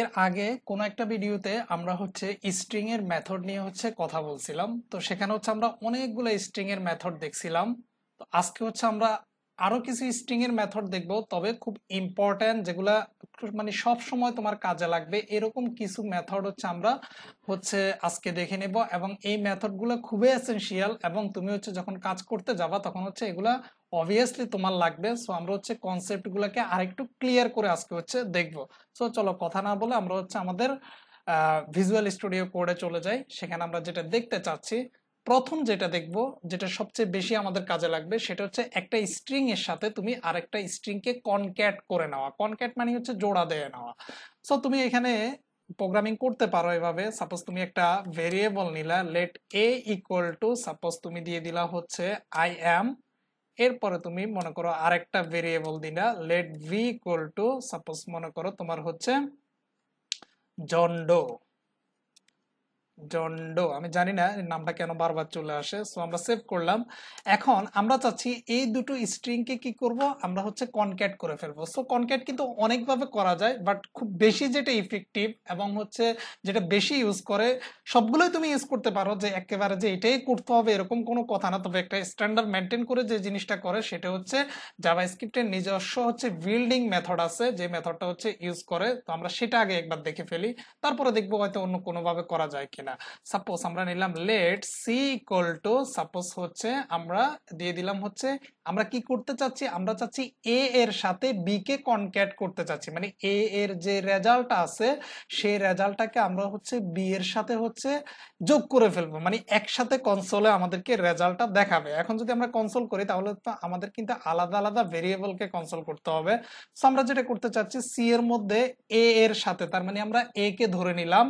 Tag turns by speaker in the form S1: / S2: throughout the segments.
S1: এর আগে কোন একটা ভিডিওতে আমরা হচ্ছে স্ট্রিং এর মেথড নিয়ে হচ্ছে কথা বলছিলাম তো সেখানে হচ্ছে আমরা অনেকগুলো স্ট্রিং এর মেথড দেখছিলাম তো আজকে হচ্ছে আমরা আরো কিছু স্ট্রিং এর মেথড দেখব তবে খুব ইম্পর্ট্যান্ট যেগুলা মানে সব সময় তোমার কাজে লাগবে এরকম কিছু মেথড হচ্ছে আমরা হচ্ছে আজকে দেখে নেব এবং এই মেথডগুলো খুবই এসেনশিয়াল এবং তুমি হচ্ছে যখন কাজ করতে যাবা তখন হচ্ছে এগুলা অবভিয়াসলি তোমার লাগবে সো আমরা হচ্ছে কনসেপ্টগুলোকে আরেকটু ক্লিয়ার করে আজকে হচ্ছে দেখব সো চলো কথা না বলে আমরা হচ্ছে আমাদের ভিজুয়াল স্টুডিও কোডে চলে যাই সেখানে আমরা যেটা দেখতে চাচ্ছি প্রথম যেটা দেখব যেটা সবচেয়ে বেশি আমাদের কাজে লাগবে সেটা হচ্ছে একটা স্ট্রিং এর সাথে তুমি আরেকটা স্ট্রিংকে কনক্যাট করে নেওয়া কনক্যাট মানে হচ্ছে জোড়া দিয়ে নেওয়া সো তুমি এখানে প্রোগ্রামিং করতে পারো এভাবে সাপোজ তুমি একটা ভেরিয়েবল নিলা let A equal to suppose তুমি দিয়ে দিলা হচ্ছে আই অ্যাম এরপরে তুমি মনে করো আরেকটা ভেরিয়েবল দিলা let B equal to suppose মনে করো তোমার হচ্ছে জন্ডো জন্ডো আমি জানি না নামটা কেন বারবার চলে আসে সো আমরা সেভ করলাম এখন আমরা চাচ্ছি এই দুটো স্ট্রিংকে কি করব আমরা হচ্ছে কনক্যাট করে ফেলবো সো কনক্যাট কিন্তু অনেকভাবে করা যায় বাট খুব বেশি যেটা ইফেক্টিভ এবং হচ্ছে যেটা বেশি ইউজ করে সবগুলোই তুমি ইউজ করতে পারো যে একেবারে যে এটাই করতে হবে এরকম কোনো কথা না তবে একটা স্ট্যান্ডার্ড মেনটেন করে যে জিনিসটা করে সেটা হচ্ছে জাভা স্ক্রিপ্টের নিজস্ব হচ্ছে বিল্ডিং মেথড আছে যে মেথডটা হচ্ছে ইউজ করে তো আমরা সেটা আগে একবার দেখে ফেলি তারপরে দেখবো হয়তো অন্য কোনোভাবে করা যায় কিনা না সাপোজ আমরা নিলাম let C equal to suppose হচ্ছে আমরা দিয়ে দিলাম হচ্ছে আমরা কি করতে চাচ্ছি আমরা চাচ্ছি এ এর সাথে বি কে কনক্যাট করতে চাচ্ছি মানে এ এর যে রেজাল্ট আছে সেই রেজাল্টটাকে আমরা হচ্ছে বি এর সাথে হচ্ছে যোগ করে ফেলবো মানে একসাথে কনসোলে আমাদেরকে রেজাল্টটা দেখাবে এখন যদি আমরা কনসোল করি তাহলে তো আমাদের কিন্তু আলাদা আলাদা ভেরিয়েবলকে কনসোল করতে হবে সো আমরা যেটা করতে চাচ্ছি সি এর মধ্যে এ এর সাথে তার মানে আমরা এ কে ধরে নিলাম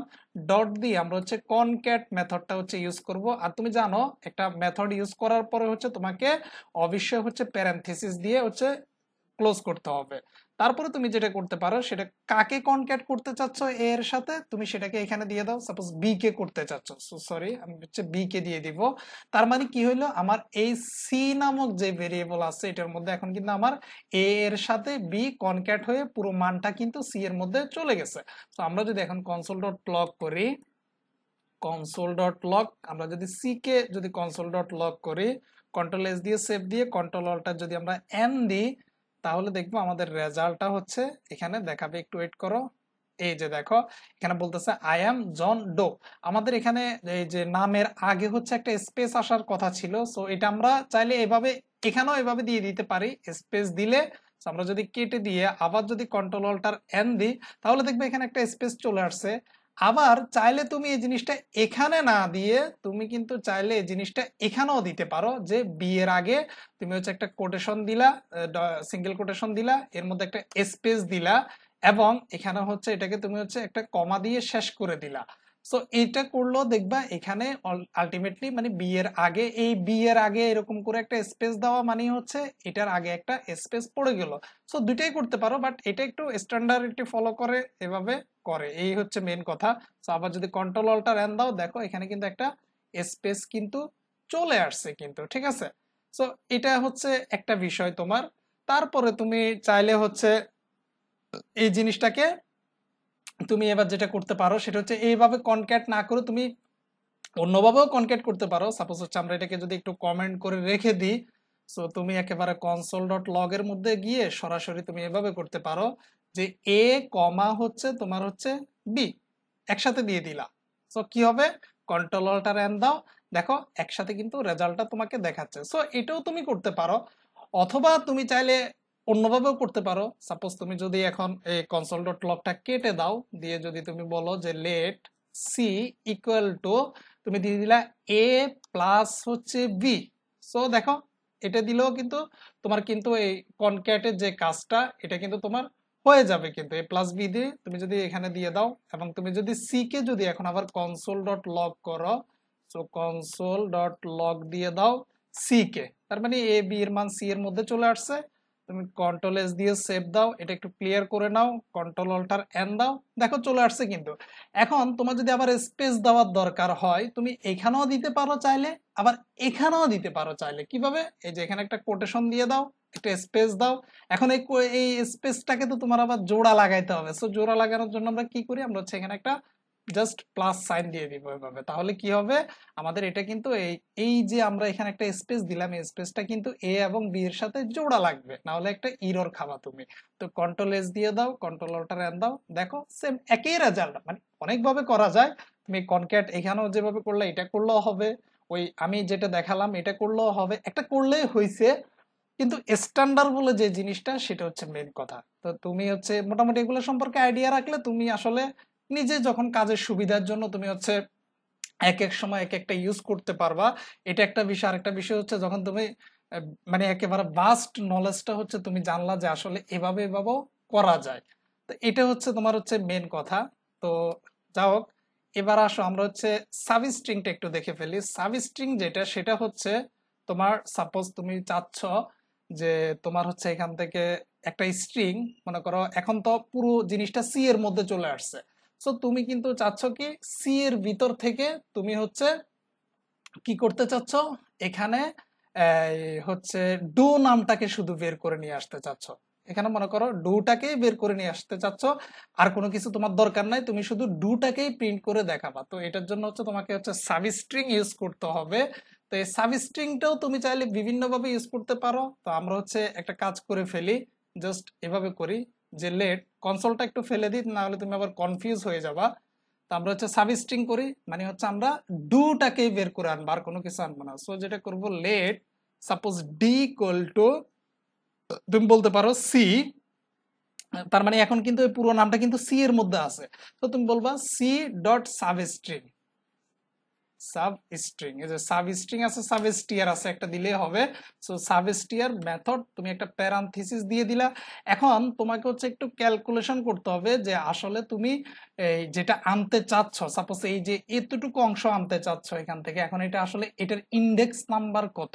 S1: ডট দিয়ে আমরা হচ্ছে কনক্যাট মেথডটা হচ্ছে ইউজ করব আর তুমি জানো একটা মেথড ইউজ করার পরে হচ্ছে তোমাকে অবশ্যই হচ্ছে প্যারেন্থিস দিয়ে হচ্ছে ক্লোজ করতে হবে তারপরে তুমি যেটা করতে পারো সেটা কাকে কনক্যাট করতে চাচ্ছ এ এর সাথে তুমি সেটাকে এখানে দিয়ে দাও সাপোজ বি কে করতে চাচ্ছ সরি আমি হচ্ছে বি কে দিয়ে দিব তার মানে কি হইলো আমার এই সি নামক যে ভেরিয়েবল আছে এটার মধ্যে এখন কিন্তু আমার এ এর সাথে বি কনক্যাট হয়ে পুরো মানটা কিন্তু সি এর মধ্যে চলে গেছে তো আমরা যদি এখন কনসোল ডট লগ করি কনসোল ডট লক আমরা যদি সি কে যদি কনসোল ডট লক করি কন্ট্রোল এস দিয়ে সেভ দিয়ে কন্ট্রোল অলটা যদি আমরা এন দিই তাহলে দেখবো আমাদের রেজাল্টটা হচ্ছে এখানে দেখাবে একটু ওয়েট করো এই যে দেখো এখানে বলতেছে আই এম জন ডো আমাদের এখানে এই যে নামের আগে হচ্ছে একটা স্পেস আসার কথা ছিল সো এটা আমরা চাইলে এভাবে এখানেও এভাবে দিয়ে দিতে পারি স্পেস দিলে আমরা যদি কেটে দিয়ে আবার যদি কন্ট্রোল অল্টার এন দিই তাহলে দেখবে এখানে একটা স্পেস চলে আসছে আবার চাইলে তুমি এই জিনিসটা এখানে না দিয়ে তুমি কিন্তু চাইলে এই জিনিসটা এখানেও দিতে পারো যে বিয়ের আগে তুমি হচ্ছে একটা কোটেশন দিলা সিঙ্গেল কোটেশন দিলা এর মধ্যে একটা স্পেস দিলা এবং এখানে হচ্ছে এটাকে তুমি হচ্ছে একটা কমা দিয়ে শেষ করে দিলা সো এটা করলো দেখবা এখানে আলটিমেটলি মানে বিয়ের আগে এই বিয়ের আগে এরকম করে একটা স্পেস দেওয়া মানে হচ্ছে এটার আগে একটা স্পেস পড়ে গেল সো দুইটাই করতে পারো বাট এটা একটু স্ট্যান্ডার্ড একটু ফলো করে এভাবে করে এই হচ্ছে মেন কথা সো আবার যদি কন্ট্রোল অল্টার এন দাও দেখো এখানে কিন্তু একটা স্পেস কিন্তু চলে আসছে কিন্তু ঠিক আছে সো এটা হচ্ছে একটা বিষয় তোমার তারপরে তুমি চাইলে হচ্ছে এই জিনিসটাকে তুমি এবার যেটা করতে পারো সেটা হচ্ছে এইভাবে কনক্যাট না করে তুমি অন্যভাবেও কনক্যাট করতে পারো সাপোজ হচ্ছে আমরা এটাকে যদি একটু কমেন্ট করে রেখে দিই সো তুমি একেবারে কনসোল ডট লগের মধ্যে গিয়ে সরাসরি তুমি এভাবে করতে পারো যে এ কমা হচ্ছে তোমার হচ্ছে বি একসাথে দিয়ে দিলা সো কি হবে কন্ট্রোল অল্টার এন দাও দেখো একসাথে কিন্তু রেজাল্টটা তোমাকে দেখাচ্ছে সো এটাও তুমি করতে পারো অথবা তুমি চাইলে অন্যভাবেও করতে পারো সাপোজ তুমি যদি এখন এই কনসোল ডট লকটা কেটে দাও দিয়ে যদি তুমি বলো যে লেট সি ইকুয়াল টু তুমি দিয়ে দিলা এ প্লাস হচ্ছে বি সো দেখো এটা দিলেও কিন্তু তোমার কিন্তু এই কনক্যাটের যে কাজটা এটা কিন্তু তোমার হয়ে যাবে কিন্তু এ প্লাস বি দিয়ে তুমি যদি এখানে দিয়ে দাও এবং তুমি যদি সি কে যদি এখন আবার কনসোল ডট লক করো সো কনসোল ডট লক দিয়ে দাও সি কে তার মানে এ বি এর মান সি এর মধ্যে চলে আসছে তুমি কন্ট্রোল এস দিয়ে সেভ দাও এটা একটু ক্লিয়ার করে নাও কন্ট্রোল অল্টার এন দাও দেখো চলে আসছে কিন্তু এখন তোমার যদি আবার স্পেস দেওয়ার দরকার হয় তুমি এখানেও দিতে পারো চাইলে আবার এখানেও দিতে পারো চাইলে কিভাবে এই যে এখানে একটা কোটেশন দিয়ে দাও একটা স্পেস দাও এখন এই এই স্পেসটাকে তো তোমার আবার জোড়া লাগাইতে হবে সো জোড়া লাগানোর জন্য আমরা কি করি আমরা হচ্ছে এখানে একটা জাস্ট প্লাস সাইন দিয়ে দিব এভাবে তাহলে কি হবে আমাদের এটা কিন্তু এই এই যে আমরা এখানে একটা স্পেস দিলাম এই স্পেসটা কিন্তু এ এবং বি এর সাথে জোড়া লাগবে না হলে একটা ইরর খাবা তুমি তো কন্ট্রোল এস দিয়ে দাও কন্ট্রোল অল্টার এন দাও দেখো সেম একই রেজাল্ট মানে অনেকভাবে করা যায় তুমি কনক্যাট এখানেও যেভাবে করলে এটা করলেও হবে ওই আমি যেটা দেখালাম এটা করলেও হবে একটা করলেই হয়েছে কিন্তু স্ট্যান্ডার্ড বলে যে জিনিসটা সেটা হচ্ছে মেন কথা তো তুমি হচ্ছে মোটামুটি এগুলো সম্পর্কে আইডিয়া রাখলে তুমি আসলে নিজে যখন কাজের সুবিধার জন্য তুমি হচ্ছে এক এক সময় এক একটা ইউজ করতে পারবা এটা একটা বিষয় আরেকটা বিষয় হচ্ছে যখন তুমি মানে একেবারে ভাস্ট নলেজটা হচ্ছে তুমি জানলা যে আসলে এভাবে এভাবেও করা যায় তো এটা হচ্ছে তোমার হচ্ছে মেন কথা তো যা হোক এবার আসো আমরা হচ্ছে সাব স্ট্রিংটা একটু দেখে ফেলি সাব স্ট্রিং যেটা সেটা হচ্ছে তোমার সাপোজ তুমি চাচ্ছ যে তোমার হচ্ছে এখান থেকে একটা স্ট্রিং মনে করো এখন তো পুরো জিনিসটা সি এর মধ্যে চলে আসছে সো তুমি কিন্তু চাচ্ছ কি সি এর ভিতর থেকে তুমি হচ্ছে কি করতে চাচ্ছ এখানে হচ্ছে ডু নামটাকে শুধু বের করে নিয়ে আসতে চাচ্ছ এখানে মনে করো ডুটাকে বের করে নিয়ে আসতে চাচ্ছ আর কোনো কিছু তোমার দরকার নাই তুমি শুধু ডুটাকেই প্রিন্ট করে দেখাবা তো এটার জন্য হচ্ছে তোমাকে হচ্ছে সাবস্ট্রিং ইউজ করতে হবে তো এই সাবস্ট্রিংটাও তুমি চাইলে বিভিন্নভাবে ইউজ করতে পারো তো আমরা হচ্ছে একটা কাজ করে ফেলি জাস্ট এভাবে করি যে লেট কনসোলটা একটু ফেলে দিই নাহলে তুমি আবার কনফিউজ হয়ে যাবা তো আমরা হচ্ছে সাবস্ট্রিং করি মানে হচ্ছে আমরা ডুটাকেই বের করে আনবো আর কোনো কিছু আনবো না সো যেটা করবো let suppose D equal to তুমি বলতে পারো সি তার মানে এখন কিন্তু পুরো নামটা কিন্তু সি এর মধ্যে আছে তো তুমি বলবা C dot string sub string এই যে সাব স্ট্রিং আছে সাব স্টিয়ার আছে একটা দিলে হবে সো সাব স্টিয়ার মেথড তুমি একটা প্যারান্থিসিস দিয়ে দিলা এখন তোমাকে হচ্ছে একটু ক্যালকুলেশন করতে হবে যে আসলে তুমি যেটা আনতে চাচ্ছ সাপোজ এই যে এতটুকু অংশ আনতে চাচ্ছ এখান থেকে এখন এটা আসলে এটার ইন্ডেক্স নাম্বার কত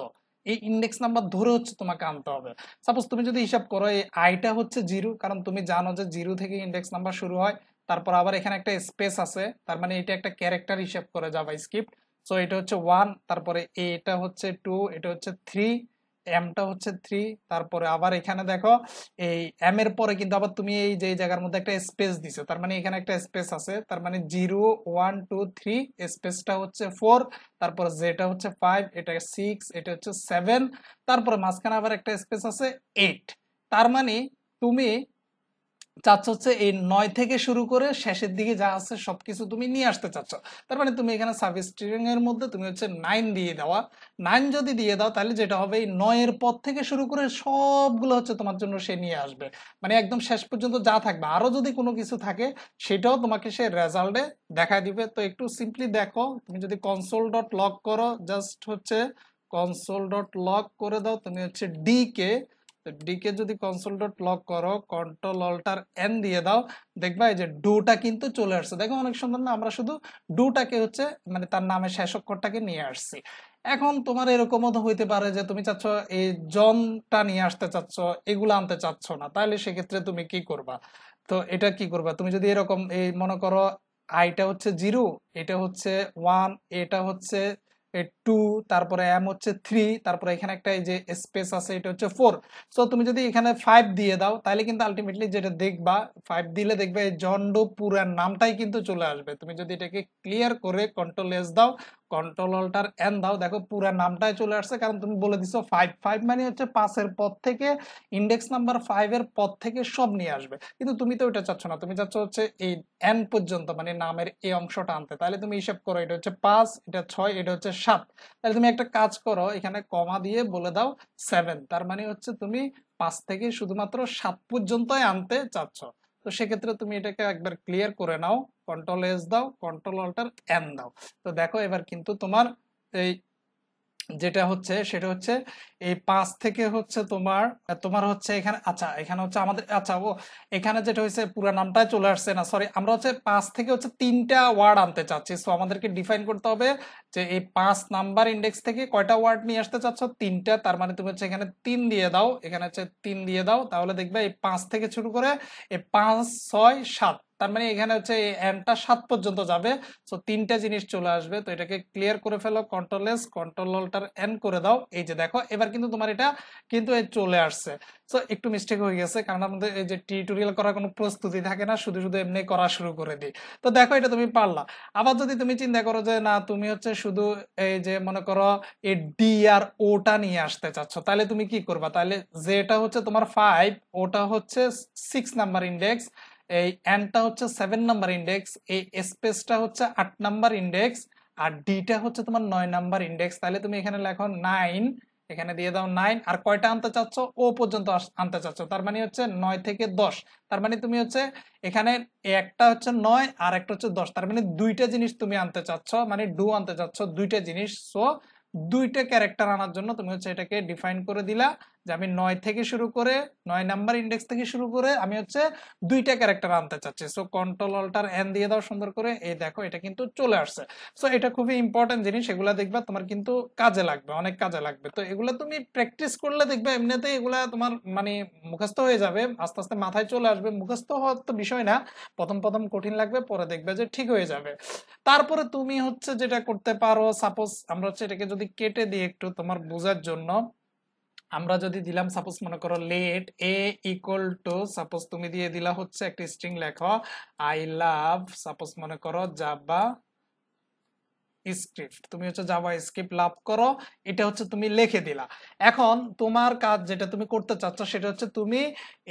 S1: এই ইন্ডেক্স নাম্বার ধরে হচ্ছে তোমাকে আনতে হবে সাপোজ তুমি যদি হিসাব করো এই আইটা হচ্ছে জিরো কারণ তুমি জানো যে জিরো থেকে ইন্ডেক্স নাম্বার শুরু হয় তারপর আবার এখানে একটা স্পেস আছে তার মানে এটা একটা ক্যারেক্টার হিসেব করে যাবা স্ক্রিপ্ট সো এটা হচ্ছে ওয়ান তারপরে এটা হচ্ছে টু এটা হচ্ছে থ্রি এমটা হচ্ছে থ্রি তারপরে আবার এখানে দেখো এই এম এর পরে কিন্তু আবার তুমি এই যে জায়গার মধ্যে একটা স্পেস দিছো তার মানে এখানে একটা স্পেস আছে তার মানে জিরো ওয়ান টু থ্রি স্পেসটা হচ্ছে ফোর তারপর জেটা হচ্ছে ফাইভ এটা সিক্স এটা হচ্ছে সেভেন তারপরে মাঝখানে আবার একটা স্পেস আছে এইট তার মানে তুমি চাচ্ছ হচ্ছে এই নয় থেকে শুরু করে শেষের দিকে যা আছে সবকিছু তুমি নিয়ে আসতে চাচ্ছ তার মানে তুমি এখানে সাব স্ট্রিং এর মধ্যে তুমি হচ্ছে নাইন দিয়ে দেওয়া নাইন যদি দিয়ে দাও তাহলে যেটা হবে এই নয়ের পর থেকে শুরু করে সবগুলো হচ্ছে তোমার জন্য সে নিয়ে আসবে মানে একদম শেষ পর্যন্ত যা থাকবে আরও যদি কোনো কিছু থাকে সেটাও তোমাকে সে রেজাল্টে দেখা দিবে তো একটু সিম্পলি দেখো তুমি যদি কনসোল ডট লক করো জাস্ট হচ্ছে কনসোল ডট লক করে দাও তুমি হচ্ছে ডি কে তো ডিকে যদি কনসোল ডট লক করো কন্ট্রোল অল্টার এন দিয়ে দাও দেখবা এই যে ডুটা কিন্তু চলে আসছে দেখো অনেক সুন্দর না আমরা শুধু ডুটাকে হচ্ছে মানে তার নামে শেষ অক্ষরটাকে নিয়ে আসছি এখন তোমার এরকমও হইতে পারে যে তুমি চাচ্ছ এই জনটা নিয়ে আসতে চাচ্ছ এগুলো আনতে চাচ্ছ না তাহলে সেক্ষেত্রে তুমি কি করবা তো এটা কি করবা তুমি যদি এরকম এই মনে করো আইটা হচ্ছে জিরো এটা হচ্ছে ওয়ান এটা হচ্ছে টু তারপরে এম হচ্ছে থ্রি তারপরে এখানে একটা যে স্পেস আছে এটা হচ্ছে ফোর সো তুমি যদি এখানে ফাইভ দিয়ে দাও তাহলে কিন্তু আলটিমেটলি যেটা দেখবা ফাইভ দিলে দেখবে জন্ড পুরার নামটাই কিন্তু চলে আসবে তুমি যদি এটাকে ক্লিয়ার করে কন্ট্রোল এস দাও কন্ট্রোল অল্টার এন দাও দেখো পুরো নামটাই চলে আসছে কারণ তুমি বলে দিছো ফাইভ ফাইভ মানে হচ্ছে পাঁচের পর থেকে ইন্ডেক্স নাম্বার ফাইভের পর থেকে সব নিয়ে আসবে কিন্তু তুমি তো ওইটা চাচ্ছ না তুমি চাচ্ছ হচ্ছে এই এন পর্যন্ত মানে নামের এই অংশটা আনতে তাহলে তুমি হিসাব করো এটা হচ্ছে পাঁচ এটা ছয় এটা হচ্ছে সাত তাহলে তুমি একটা কাজ করো এখানে কমা দিয়ে বলে দাও সেভেন তার মানে হচ্ছে তুমি পাঁচ থেকে শুধুমাত্র সাত পর্যন্তই আনতে চাচ্ছ তো সেক্ষেত্রে তুমি এটাকে একবার ক্লিয়ার করে নাও কন্ট্রোল এস দাও কন্ট্রোল অল্টার এন দাও তো দেখো এবার কিন্তু তোমার এই যেটা হচ্ছে সেটা হচ্ছে এই পাঁচ থেকে হচ্ছে তোমার তোমার হচ্ছে এখানে আচ্ছা এখানে হচ্ছে আমাদের আচ্ছা ও এখানে যেটা হয়েছে পুরো নামটাই চলে আসছে না সরি আমরা হচ্ছে পাঁচ থেকে হচ্ছে তিনটা ওয়ার্ড আনতে চাচ্ছি সো আমাদেরকে ডিফাইন করতে হবে যে এই পাঁচ নাম্বার ইন্ডেক্স থেকে কয়টা ওয়ার্ড নিয়ে আসতে চাচ্ছ তিনটা তার মানে তুমি হচ্ছে এখানে তিন দিয়ে দাও এখানে হচ্ছে তিন দিয়ে দাও তাহলে দেখবে এই পাঁচ থেকে শুরু করে এই পাঁচ ছয় সাত তার মানে এখানে হচ্ছে এনটা সাত পর্যন্ত যাবে সো তিনটা জিনিস চলে আসবে তো এটাকে ক্লিয়ার করে ফেলো control S control alter N করে দাও এই যে দেখো এবার কিন্তু তোমার এটা কিন্তু চলে আসছে সো একটু মিস্টেক হয়ে গেছে কারণ আমাদের এই যে টিউটোরিয়াল করার কোনো প্রস্তুতি থাকে না শুধু শুধু এমনি করা শুরু করে দিই তো দেখো এটা তুমি পারলা আবার যদি তুমি চিন্তা করো যে না তুমি হচ্ছে শুধু এই যে মনে করো এই ডি আর ওটা নিয়ে আসতে চাচ্ছ তাহলে তুমি কি করবা তাহলে যেটা হচ্ছে তোমার ফাইভ ওটা হচ্ছে সিক্স নাম্বার ইন্ডেক্স এই এনটা হচ্ছে সেভেন নাম্বার ইন্ডেক্স এই স্পেসটা হচ্ছে আট নাম্বার ইন্ডেক্স আর ডিটা হচ্ছে তোমার নয় নাম্বার ইন্ডেক্স তাহলে তুমি এখানে লেখো নাইন এখানে দিয়ে দাও নাইন আর কয়টা আনতে চাচ্ছ ও পর্যন্ত আনতে চাচ্ছ তার মানে হচ্ছে নয় থেকে দশ তার মানে তুমি হচ্ছে এখানে একটা হচ্ছে নয় আর একটা হচ্ছে দশ তার মানে দুইটা জিনিস তুমি আনতে চাচ্ছ মানে ডু আনতে চাচ্ছ দুইটা জিনিস সো দুইটা ক্যারেক্টার আনার জন্য তুমি হচ্ছে এটাকে ডিফাইন করে দিলা যে আমি নয় থেকে শুরু করে নয় নাম্বার ইন্ডেক্স থেকে শুরু করে আমি হচ্ছে দুইটা ক্যারেক্টার আনতে চাচ্ছি সো কন্ট্রোল অল্টার এন দিয়ে দাও সুন্দর করে এই দেখো এটা কিন্তু চলে আসছে সো এটা খুবই ইম্পর্টেন্ট জিনিস এগুলো দেখবা তোমার কিন্তু কাজে লাগবে অনেক কাজে লাগবে তো এগুলো তুমি প্র্যাকটিস করলে দেখবে এমনিতে এগুলা তোমার মানে মুখস্থ হয়ে যাবে আস্তে আস্তে মাথায় চলে আসবে মুখস্থ হওয়ার তো বিষয় না প্রথম প্রথম কঠিন লাগবে পরে দেখবে যে ঠিক হয়ে যাবে তারপরে তুমি হচ্ছে যেটা করতে পারো সাপোজ আমরা হচ্ছে এটাকে যদি কেটে দিই একটু তোমার বোঝার জন্য আমরা যদি দিলাম সাপোজ মনে করো let A equal to suppose তুমি দিয়ে দিলা হচ্ছে একটা স্ট্রিং লেখো আই লাভ সাপোজ মনে করো জাবা স্ক্রিপ্ট তুমি হচ্ছে জাভা স্ক্রিপ্ট লাভ করো এটা হচ্ছে তুমি লিখে দিলা এখন তোমার কাজ যেটা তুমি করতে চাচ্ছ সেটা হচ্ছে তুমি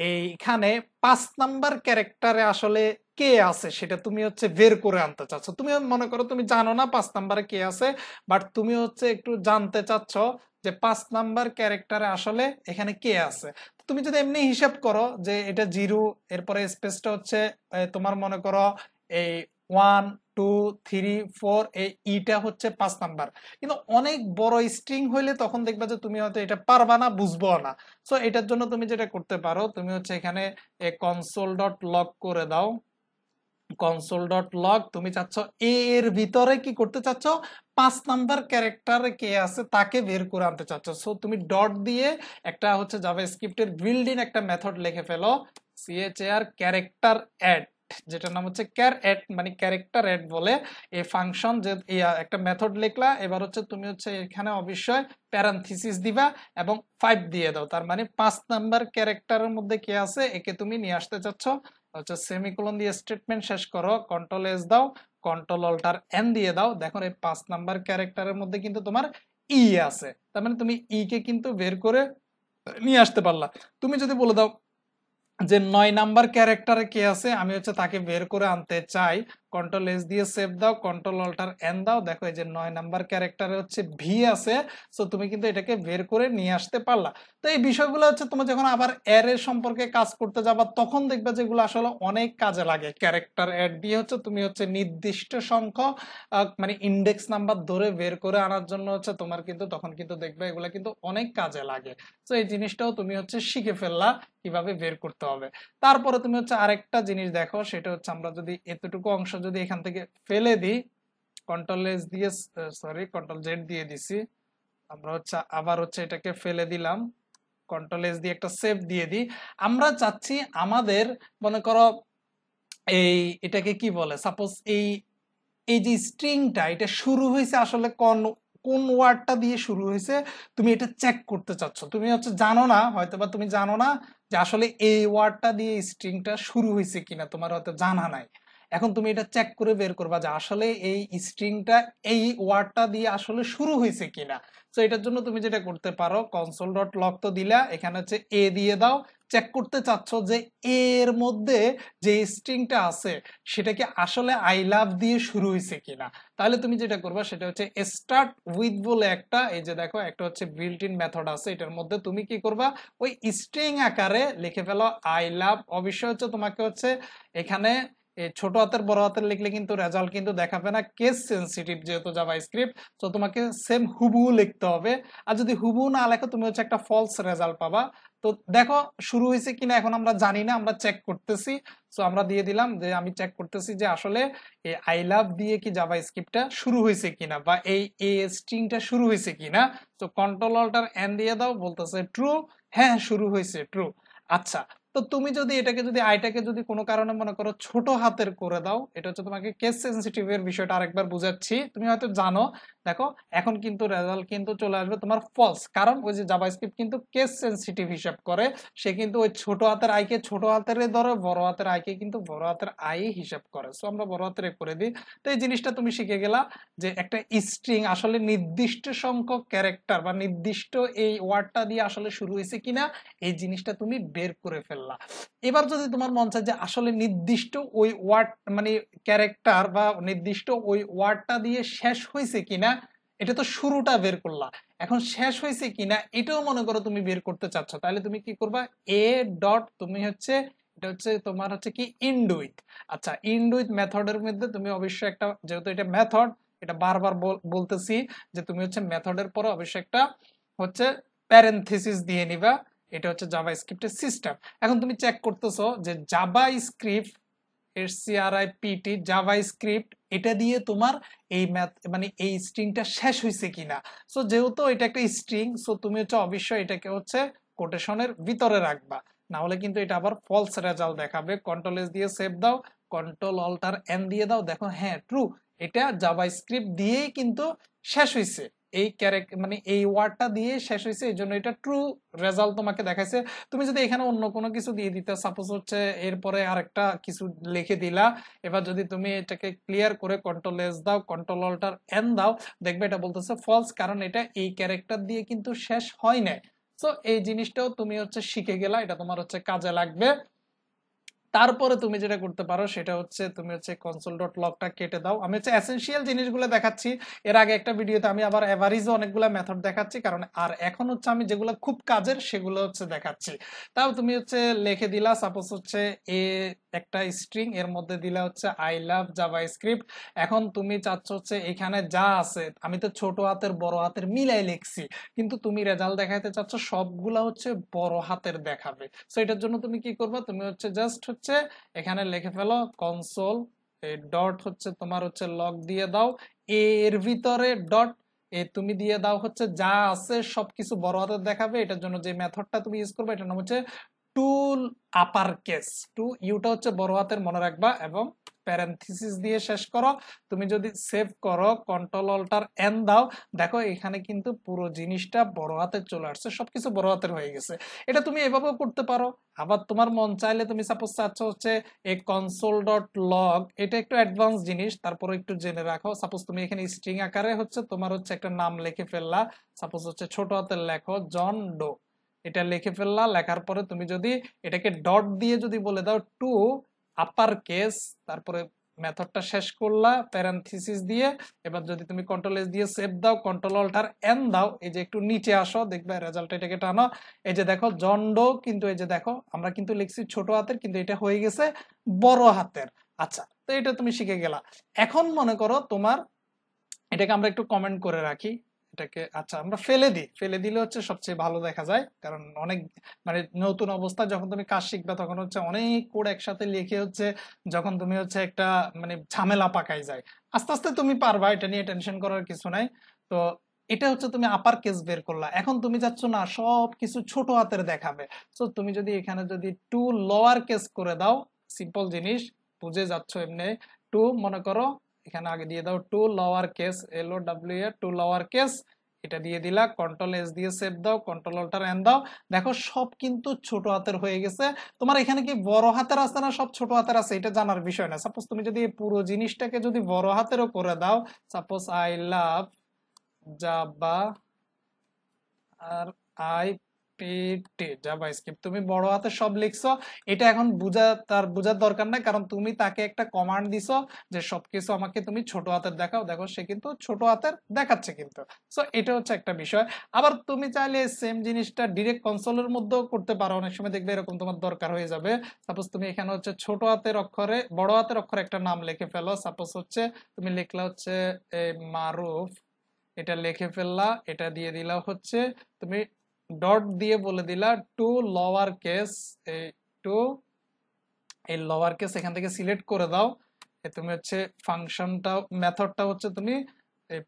S1: এইখানে পাঁচ নাম্বার ক্যারেক্টারে আসলে কে আছে সেটা তুমি হচ্ছে বের করে আনতে চাচ্ছ তুমি মনে করো তুমি জানো না পাঁচ নাম্বারে কে আছে বাট তুমি হচ্ছে একটু জানতে চাচ্ছ যে পাঁচ নাম্বার ক্যারেক্টারে আসলে এখানে কে আছে তুমি যদি এমনি হিসাব করো যে এটা জিরো এরপরে স্পেসটা হচ্ছে তোমার মনে করো এই ওয়ান টু থ্রি ফোর এই ইটা হচ্ছে পাঁচ নাম্বার কিন্তু অনেক বড় স্ট্রিং হইলে তখন দেখবা যে তুমি হয়তো এটা পারবা না বুঝবো না সো এটার জন্য তুমি যেটা করতে পারো তুমি হচ্ছে এখানে কনসোল ডট লক করে দাও কনসোল ডট লক তুমি চাচ্ছ এ এর ভিতরে কি করতে চাচ্ছ পাঁচ নাম্বার ক্যারেক্টার কে আছে তাকে বের করে আনতে চাচ্ছ সো তুমি ডট দিয়ে একটা হচ্ছে জাভা স্ক্রিপ্টের বিল্ড ইন একটা মেথড লিখে ফেলো আর ক্যারেক্টার অ্যাড যেটার নাম হচ্ছে ক্যার অ্যাড মানে ক্যারেক্টার অ্যাড বলে এই ফাংশন যে একটা মেথড লিখলা এবার হচ্ছে তুমি হচ্ছে এখানে অবশ্যই প্যারান্থিসিস দিবা এবং ফাইভ দিয়ে দাও তার মানে পাঁচ নাম্বার ক্যারেক্টারের মধ্যে কে আছে একে তুমি নিয়ে আসতে চাচ্ছ হচ্ছে সেমিকোলন দিয়ে স্টেটমেন্ট শেষ করো কন্ট্রোল এস দাও কন্ট্রোল অল্টার এন দিয়ে দাও দেখো এই পাঁচ নাম্বার ক্যারেক্টারের মধ্যে কিন্তু তোমার ই e আছে তার মানে তুমি ই e কে কিন্তু বের করে নিয়ে আসতে পারলা তুমি যদি বলে দাও যে নয় নাম্বার ক্যারেক্টারে কে আছে আমি হচ্ছে তাকে বের করে আনতে চাই কন্ট্রোল এস দিয়ে সেভ দাও কন্ট্রোল অল্টার এন দাও দেখো এই যে নয় নাম্বার ক্যারেক্টারে হচ্ছে ভি আছে সো তুমি কিন্তু এটাকে বের করে নিয়ে আসতে পারলা তো এই বিষয়গুলো হচ্ছে তুমি যখন আবার অ্যারে সম্পর্কে কাজ করতে যাবা তখন দেখবে যেগুলো আসলে অনেক কাজে লাগে ক্যারেক্টার অ্যাড দিয়ে হচ্ছে তুমি হচ্ছে নির্দিষ্ট সংখ্যক মানে ইন্ডেক্স নাম্বার ধরে বের করে আনার জন্য হচ্ছে তোমার কিন্তু তখন কিন্তু দেখবে এগুলো কিন্তু অনেক কাজে লাগে তো এই জিনিসটাও তুমি হচ্ছে শিখে ফেললা কিভাবে বের করতে হবে তারপরে তুমি হচ্ছে আরেকটা জিনিস দেখো সেটা হচ্ছে আমরা যদি এতটুকু অংশ যদি এখান থেকে ফেলে দিই কন্ট্রোল এস দিয়ে সরি কন্ট্রোল জেড দিয়ে দিছি আমরা হচ্ছে আবার হচ্ছে এটাকে ফেলে দিলাম কন্ট্রোল এস দিয়ে একটা সেভ দিয়ে দিই আমরা চাচ্ছি আমাদের মনে করো এই এটাকে কি বলে সাপোজ এই এই যে স্ট্রিংটা এটা শুরু হয়েছে আসলে কোন কোন ওয়ার্ডটা দিয়ে শুরু হয়েছে তুমি এটা চেক করতে চাচ্ছ তুমি হচ্ছে জানো না হয়তো বা তুমি জানো না যে আসলে এই ওয়ার্ডটা দিয়ে স্ট্রিংটা শুরু হয়েছে কিনা তোমার হয়তো জানা নাই এখন তুমি এটা চেক করে বের করবা যে আসলে এই স্ট্রিংটা এই ওয়ার্ডটা দিয়ে আসলে শুরু হয়েছে কিনা তো এটার জন্য তুমি যেটা করতে পারো কনসোল ডট লক তো দিলা এখানে হচ্ছে এ দিয়ে দাও চেক করতে চাচ্ছ যে এর মধ্যে যে স্ট্রিংটা আছে সেটাকে আসলে আই লাভ দিয়ে শুরু হয়েছে কিনা তাহলে তুমি যেটা করবা সেটা হচ্ছে স্টার্ট উইথ বলে একটা এই যে দেখো একটা হচ্ছে বিল্ট ইন মেথড আছে এটার মধ্যে তুমি কি করবা ওই স্ট্রিং আকারে লিখে ফেলো আই লাভ অবশ্যই হচ্ছে তোমাকে হচ্ছে এখানে ছোট হাতের বড় হাতের লিখলে কিন্তু রেজাল্ট কিন্তু দেখাবে না কেস সেন্সিটিভ যেহেতু যাবা স্ক্রিপ্ট তো তোমাকে সেম হুবু লিখতে হবে আর যদি হুবু না লেখো তুমি হচ্ছে একটা ফলস রেজাল্ট পাবা তো দেখো শুরু হয়েছে কিনা এখন আমরা জানি না আমরা চেক করতেছি তো আমরা দিয়ে দিলাম যে আমি চেক করতেছি যে আসলে এই আই লাভ দিয়ে কি যাবা স্ক্রিপ্টটা শুরু হয়েছে কিনা বা এই এ স্ট্রিংটা শুরু হয়েছে কিনা তো কন্ট্রোল অল্টার এন দিয়ে দাও বলতেছে ট্রু হ্যাঁ, হ্যাঁ শুরু হয়েছে ট্রু আচ্ছা তো তুমি যদি এটাকে যদি আইটাকে যদি কোনো কারণে মনে করো ছোট হাতের করে দাও এটা হচ্ছে তোমাকে কেস সেন্সিটিভ এর বিষয়টা আরেকবার বুঝাচ্ছি তুমি হয়তো জানো দেখো এখন কিন্তু রেজাল্ট কিন্তু চলে আসবে তোমার ফলস কারণ ওই যে জাভাস্ক্রিপ্ট কিন্তু কেস সেন্সিটিভ হিসাব করে সে কিন্তু ওই ছোট হাতের আইকে ছোট হাতের ধরে বড় হাতের আইকে কিন্তু বড় হাতের আই হিসাব করে সো আমরা বড় হাতের করে দিই তো এই জিনিসটা তুমি শিখে গেলা যে একটা স্ট্রিং আসলে নির্দিষ্ট সংখ্যক ক্যারেক্টার বা নির্দিষ্ট এই ওয়ার্ডটা দিয়ে আসলে শুরু হয়েছে কিনা এই জিনিসটা তুমি বের করে ফেললা আল্লাহ এবার যদি তোমার মন চায় যে আসলে নির্দিষ্ট ওই ওয়ার্ড মানে ক্যারেক্টার বা নির্দিষ্ট ওই ওয়ার্ডটা দিয়ে শেষ হয়েছে কিনা এটা তো শুরুটা বের করলা এখন শেষ হয়েছে কিনা এটাও মনে করো তুমি বের করতে চাচ্ছ তাহলে তুমি কি করবা এ ডট তুমি হচ্ছে এটা হচ্ছে তোমার হচ্ছে কি ইন্ডুইথ আচ্ছা ইন্ডুইথ মেথডের মধ্যে তুমি অবশ্যই একটা যেহেতু এটা মেথড এটা বারবার বলতেছি যে তুমি হচ্ছে মেথডের পরে অবশ্যই একটা হচ্ছে প্যারেন্থেসিস দিয়ে নিবা এটা হচ্ছে জাভা স্ক্রিপ্টের সিস্টেম এখন তুমি চেক করতেছো যে জাভা স্ক্রিপ্ট এর পিটি জাভা স্ক্রিপ্ট এটা দিয়ে তোমার এই ম্যাথ মানে এই স্ট্রিংটা শেষ হয়েছে কিনা সো যেহেতু এটা একটা স্ট্রিং সো তুমি হচ্ছে অবশ্যই এটাকে হচ্ছে কোটেশনের ভিতরে রাখবা না হলে কিন্তু এটা আবার ফলস রেজাল্ট দেখাবে কন্ট্রোল এস দিয়ে সেভ দাও কন্ট্রোল অল্টার এন দিয়ে দাও দেখো হ্যাঁ ট্রু এটা জাভা স্ক্রিপ্ট দিয়েই কিন্তু শেষ হয়েছে এই ক্যারেক্টার মানে এই ওয়ার্ডটা দিয়ে শেষ হয়েছে এই জন্য এটা ট্রু রেজাল্ট তোমাকে দেখাইছে তুমি যদি এখানে অন্য কোনো কিছু দিয়ে দিতে সাপোজ হচ্ছে এরপরে আরেকটা কিছু লিখে দিলা এবার যদি তুমি এটাকে ক্লিয়ার করে কন্ট্রোল এস দাও কন্ট্রোল অল্টার এন দাও দেখবে এটা বলতেছে ফলস কারণ এটা এই ক্যারেক্টার দিয়ে কিন্তু শেষ হয় নাই সো এই জিনিসটাও তুমি হচ্ছে শিখে গেলা এটা তোমার হচ্ছে কাজে লাগবে তারপরে তুমি যেটা করতে পারো সেটা হচ্ছে তুমি হচ্ছে কনসোল ডট লকটা কেটে দাও আমি হচ্ছে অ্যাসেন্সিয়াল জিনিসগুলো দেখাচ্ছি এর আগে একটা ভিডিওতে আমি আবার অ্যাভারিজও অনেকগুলো মেথড দেখাচ্ছি কারণ আর এখন হচ্ছে আমি যেগুলো খুব কাজের সেগুলো হচ্ছে দেখাচ্ছি তাও তুমি হচ্ছে লিখে দিলা সাপোজ হচ্ছে এ একটা স্ট্রিং এর মধ্যে দিলে হচ্ছে আই লাভ জাভা স্ক্রিপ্ট এখন তুমি চাচ্ছ হচ্ছে এখানে যা আছে আমি তো ছোট হাতের বড় হাতের মিলাই লিখছি কিন্তু তুমি রেজাল্ট দেখাতে চাচ্ছ সবগুলা হচ্ছে বড় হাতের দেখাবে সো এটার জন্য তুমি কি করবে তুমি হচ্ছে জাস্ট হচ্ছে এখানে লিখে ফেলো কনসোল ডট হচ্ছে তোমার হচ্ছে লক দিয়ে দাও এর ভিতরে ডট এ তুমি দিয়ে দাও হচ্ছে যা আছে সবকিছু বড় হাতের দেখাবে এটার জন্য যে মেথডটা তুমি ইউজ করবে এটার নাম হচ্ছে টু আপার কেস টু ইউটা হচ্ছে বড় হাতের মনে রাখবা এবং প্যারেন্থিসিস দিয়ে শেষ করো তুমি যদি সেভ করো কন্ট্রোল অল্টার এন দাও দেখো এখানে কিন্তু পুরো জিনিসটা বড় হাতে চলে আসছে সবকিছু বড় হাতের হয়ে গেছে এটা তুমি এভাবেও করতে পারো আবার তোমার মন চাইলে তুমি সাপোজ চাচ্ছ হচ্ছে এই কনসোল ডট লগ এটা একটু অ্যাডভান্স জিনিস তারপরে একটু জেনে রাখো সাপোজ তুমি এখানে স্ট্রিং আকারে হচ্ছে তোমার হচ্ছে একটা নাম লিখে ফেললা সাপোজ হচ্ছে ছোট হাতের লেখো জন ডো এটা লিখে ফেললা লেখার পরে তুমি যদি এটাকে ডট দিয়ে যদি বলে দাও টু আপার কেস তারপরে মেথডটা শেষ করলা প্যারান্থিসিস দিয়ে এবার যদি তুমি কন্ট্রোল এস দিয়ে সেভ দাও কন্ট্রোল অল্টার এন দাও এই যে একটু নিচে আসো দেখবে রেজাল্ট এটাকে টানো এই যে দেখো জন্ডো কিন্তু এই যে দেখো আমরা কিন্তু লিখছি ছোট হাতের কিন্তু এটা হয়ে গেছে বড় হাতের আচ্ছা তো এটা তুমি শিখে গেলা এখন মনে করো তোমার এটাকে আমরা একটু কমেন্ট করে রাখি এটাকে আচ্ছা আমরা ফেলে দিই ফেলে দিলে হচ্ছে সবচেয়ে ভালো দেখা যায় কারণ অনেক মানে নতুন অবস্থা যখন তুমি কাজ শিখবে তখন হচ্ছে অনেক কোড একসাথে লিখে হচ্ছে যখন তুমি হচ্ছে একটা মানে ঝামেলা পাকাই যায় আস্তে আস্তে তুমি পারবা এটা নিয়ে টেনশন করার কিছু নাই তো এটা হচ্ছে তুমি আপার কেস বের করলা এখন তুমি যাচ্ছ না সব কিছু ছোট হাতের দেখাবে তো তুমি যদি এখানে যদি টু লোয়ার কেস করে দাও সিম্পল জিনিস বুঝে যাচ্ছ এমনি টু মনে করো এখানে আগে দিয়ে দাও to lower case L O W E to lower case এটা দিয়ে দিলা কন্ট্রোল এস দিয়ে সেভ দাও কন্ট্রোল অল্টার এন দাও দেখো সব কিন্তু ছোট হাতের হয়ে গেছে তোমার এখানে কি বড় হাতের আছে না সব ছোট হাতের আছে এটা জানার বিষয় না সাপোজ তুমি যদি পুরো জিনিসটাকে যদি বড় হাতেরও করে দাও সাপোজ আই লাভ জাবা আর আই তুমি বড় হাতে সব লিখছো এটা এখন বুঝা তার বুঝার দরকার নাই কারণ তুমি তাকে একটা কমান্ড দিছো যে আমাকে তুমি ছোট হাতের দেখাও দেখো সে কিন্তু ছোট হাতের দেখাচ্ছে কিন্তু সো এটা হচ্ছে একটা বিষয় আবার তুমি চাইলে সেম জিনিসটা কনসোলের মধ্যেও করতে পারো অনেক সময় দেখবে এরকম তোমার দরকার হয়ে যাবে সাপোজ তুমি এখানে হচ্ছে ছোট হাতের অক্ষরে বড় হাতের অক্ষরে একটা নাম লিখে ফেলো সাপোজ হচ্ছে তুমি লিখলা হচ্ছে মারুফ এটা লিখে ফেললা এটা দিয়ে দিলা হচ্ছে তুমি ডট দিয়ে বলে দিলা টু লোয়ার কেস এই টু এই লোয়ার কেস এখান থেকে সিলেক্ট করে দাও তুমি হচ্ছে ফাংশনটা মেথডটা হচ্ছে তুমি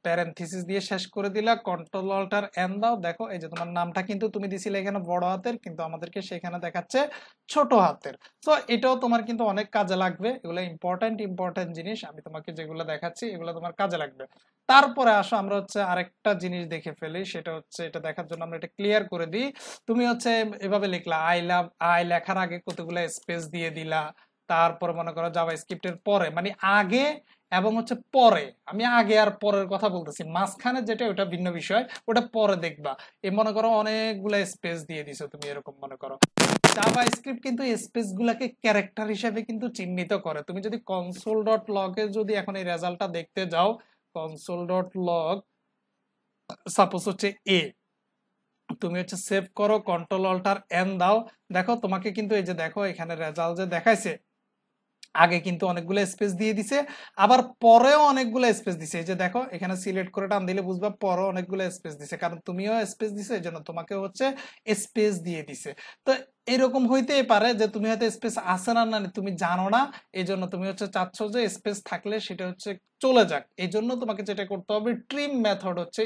S1: প্যারেন্থিসিস দিয়ে শেষ করে দিলা কন্ট্রোল অল্টার এন দাও দেখো এই যে তোমার নামটা কিন্তু তুমি দিছিলে এখানে বড় হাতের কিন্তু আমাদেরকে সেখানে দেখাচ্ছে ছোট হাতের তো এটাও তোমার কিন্তু অনেক কাজে লাগবে এগুলো ইম্পর্টেন্ট ইম্পর্টেন্ট জিনিস আমি তোমাকে যেগুলো দেখাচ্ছি এগুলো তোমার কাজে লাগবে তারপরে আসো আমরা হচ্ছে আরেকটা জিনিস দেখে ফেলি সেটা হচ্ছে এটা দেখার জন্য আমরা এটা ক্লিয়ার করে দিই তুমি হচ্ছে এভাবে লিখলা আই লাভ আই লেখার আগে কতগুলো স্পেস দিয়ে দিলা তারপর মনে করো যাবা স্ক্রিপ্টের পরে মানে আগে এবং হচ্ছে পরে আমি আগে আর পরের কথা বলতেছি মাঝখানে যেটা ওটা ভিন্ন বিষয় ওটা পরে দেখবা এ মনে করো অনেকগুলা স্পেস দিয়ে দিছো তুমি এরকম মনে করো জাভা স্ক্রিপ্ট কিন্তু স্পেস গুলাকে ক্যারেক্টার হিসেবে কিন্তু চিহ্নিত করে তুমি যদি কনসোল ডট লগে যদি এখন এই রেজাল্টটা দেখতে যাও কনসোল ডট লগ সাপোজ হচ্ছে এ তুমি হচ্ছে সেভ করো কন্ট্রোল অল্টার এন দাও দেখো তোমাকে কিন্তু এই যে দেখো এখানে রেজাল্ট যে দেখাইছে আগে কিন্তু অনেকগুলো স্পেস দিয়ে দিছে আবার পরেও অনেকগুলো স্পেস দিছে এই যে দেখো এখানে সিলেক্ট করে টান দিলে বুঝবা পরেও অনেকগুলো স্পেস দিছে কারণ তুমিও স্পেস দিছে এই জন্য তোমাকে হচ্ছে স্পেস দিয়ে দিছে তো এরকম হইতেই পারে যে তুমি হয়তো স্পেস আছে না না তুমি জানো না এই জন্য তুমি হচ্ছে চাচ্ছ যে স্পেস থাকলে সেটা হচ্ছে চলে যাক এই জন্য তোমাকে যেটা করতে হবে ট্রিম মেথড হচ্ছে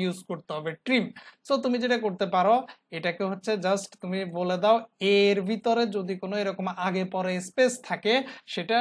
S1: ইউজ করতে হবে ট্রিম সো তুমি যেটা করতে পারো এটাকে হচ্ছে জাস্ট তুমি বলে দাও এর ভিতরে যদি কোনো এরকম আগে পরে স্পেস থাকে সেটা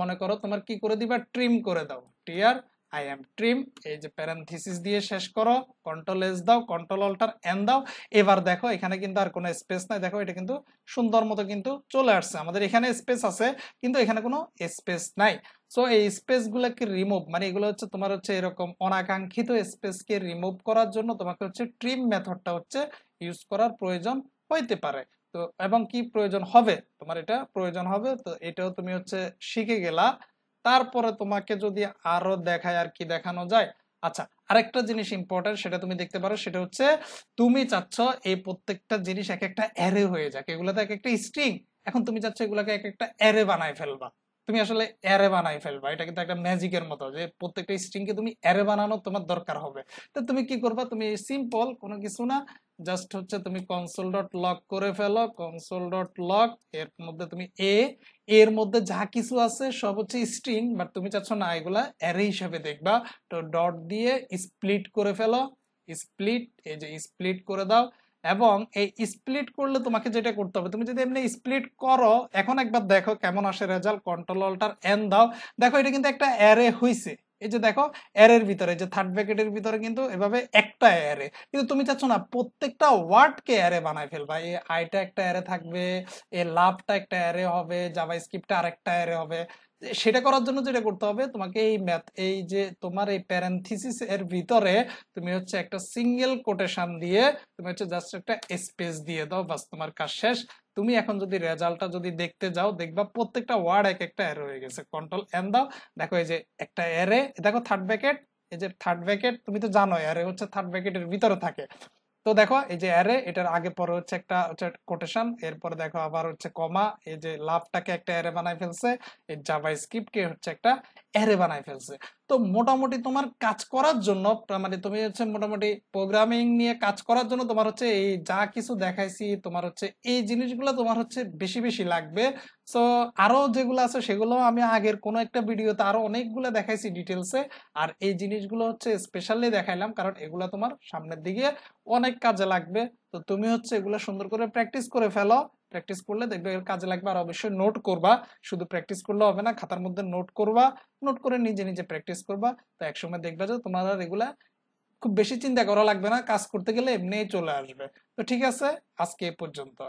S1: মনে করো তোমার কি করে দিবা ট্রিম করে দাও টিয়ার আই এম ট্রিম এই যে প্যারেন্থিসিস দিয়ে শেষ করো কন্ট্রোল এস দাও কন্ট্রোল অল্টার এন দাও এবার দেখো এখানে কিন্তু আর কোনো স্পেস নাই দেখো এটা কিন্তু সুন্দর মতো কিন্তু চলে আসছে আমাদের এখানে স্পেস আছে কিন্তু এখানে কোনো স্পেস নাই সো এই স্পেসগুলোকে রিমুভ মানে এগুলো হচ্ছে তোমার হচ্ছে এরকম অনাকাঙ্ক্ষিত স্পেসকে রিমুভ করার জন্য তোমাকে হচ্ছে ট্রিম মেথডটা হচ্ছে ইউজ করার প্রয়োজন হইতে পারে তো এবং কি প্রয়োজন হবে তোমার এটা প্রয়োজন হবে তো এটাও তুমি হচ্ছে শিখে গেলা তারপরে তোমাকে যদি আরো দেখায় আর কি দেখানো যায় আচ্ছা আরেকটা জিনিস ইম্পর্টেন্ট সেটা তুমি দেখতে পারো সেটা হচ্ছে তুমি চাচ্ছ এই প্রত্যেকটা জিনিস এক একটা অ্যারে হয়ে যাক এগুলোতে এক একটা স্ট্রিং এখন তুমি চাচ্ছ এগুলোকে এক একটা অ্যারে বানায় ফেলবা তুমি আসলে অ্যারে বানাই ফেলবা এটা কিন্তু একটা ম্যাজিকের মতো যে প্রত্যেকটা স্ট্রিংকে তুমি অ্যারে বানানো তোমার দরকার হবে তো তুমি কি করবা তুমি সিম্পল কোনো কিছু না জাস্ট হচ্ছে তুমি কনসোল ডট লক করে ফেলো কনসোল ডট লক এর মধ্যে তুমি এ এর মধ্যে যা কিছু আছে সব হচ্ছে স্ট্রিং বাট তুমি চাচ্ছ না এগুলা অ্যারে হিসাবে দেখবা তো ডট দিয়ে স্প্লিট করে ফেলো স্প্লিট এই যে স্প্লিট করে দাও এবং এই স্প্লিট করলে তোমাকে যেটা করতে হবে তুমি যদি এমনি স্প্লিট করো এখন একবার দেখো কেমন আসে রেজাল্ট কন্ট্রোল অল্টার এন দাও দেখো এটা কিন্তু একটা অ্যারে হইছে এই যে দেখো এর ভিতরে যে থার্ড ব্যাকেটের ভিতরে কিন্তু এভাবে একটা এরে কিন্তু তুমি চাচ্ছ না প্রত্যেকটা ওয়ার্ডকে এরে বানায় ফেলবা এই আইটা একটা এরে থাকবে এ লাভটা একটা এরে হবে জাভা স্ক্রিপ্টটা আরেকটা এরে হবে সেটা করার জন্য যেটা করতে হবে তোমাকে এই ম্যাথ এই যে তোমার এই প্যারেন্থিসিস এর ভিতরে তুমি হচ্ছে একটা সিঙ্গেল কোটেশন দিয়ে তুমি হচ্ছে জাস্ট একটা স্পেস দিয়ে দাও বাস তোমার কাজ শেষ তুমি এখন যদি রেজাল্টটা যদি দেখতে যাও দেখবা প্রত্যেকটা ওয়ার্ড এক একটা অ্যারে হয়ে গেছে কন্ট্রোল এন দাও দেখো এই যে একটা অ্যারে দেখো থার্ড ব্যাকেট এই যে থার্ড ব্যাকেট তুমি তো জানো অ্যারে হচ্ছে থার্ড ব্যাকেটের ভিতরে থাকে তো দেখো এই যে অ্যারে এটার আগে পরে হচ্ছে একটা হচ্ছে কোটেশন এরপরে দেখো আবার হচ্ছে কমা এই যে লাভটাকে একটা অ্যারে বানাই ফেলছে এই জাভা স্ক্রিপ্টকে হচ্ছে একটা এরে বানাই ফেলছে তো মোটামুটি তোমার কাজ করার জন্য মানে তুমি হচ্ছে মোটামুটি প্রোগ্রামিং নিয়ে কাজ করার জন্য তোমার হচ্ছে এই যা কিছু দেখাইছি তোমার হচ্ছে এই জিনিসগুলো তোমার হচ্ছে বেশি বেশি লাগবে সো আরো যেগুলো আছে সেগুলো আমি আগের কোনো একটা ভিডিওতে আরো অনেকগুলো দেখাইছি ডিটেলসে আর এই জিনিসগুলো হচ্ছে স্পেশালি দেখাইলাম কারণ এগুলো তোমার সামনের দিকে অনেক কাজে লাগবে তো তুমি হচ্ছে এগুলো সুন্দর করে প্র্যাকটিস করে ফেলো প্র্যাকটিস করলে দেখবে কাজে লাগবে আর অবশ্যই নোট করবা শুধু প্র্যাকটিস করলে হবে না খাতার মধ্যে নোট করবা নোট করে নিজে নিজে প্র্যাকটিস করবা তো একসময় দেখবে যে তোমার আর এগুলা খুব বেশি চিন্তা করা লাগবে না কাজ করতে গেলে এমনিই চলে আসবে তো ঠিক আছে আজকে এ পর্যন্ত